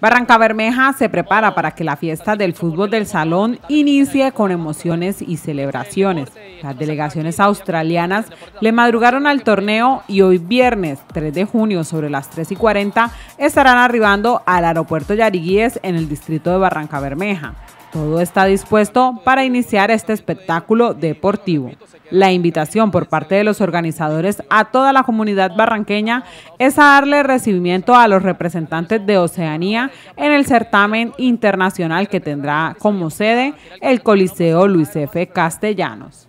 Barranca Bermeja se prepara para que la fiesta del fútbol del salón inicie con emociones y celebraciones. Las delegaciones australianas le madrugaron al torneo y hoy viernes 3 de junio sobre las 3 y 40 estarán arribando al aeropuerto Yariguíes en el distrito de Barranca Bermeja. Todo está dispuesto para iniciar este espectáculo deportivo. La invitación por parte de los organizadores a toda la comunidad barranqueña es a darle recibimiento a los representantes de Oceanía en el certamen internacional que tendrá como sede el Coliseo Luis F. Castellanos.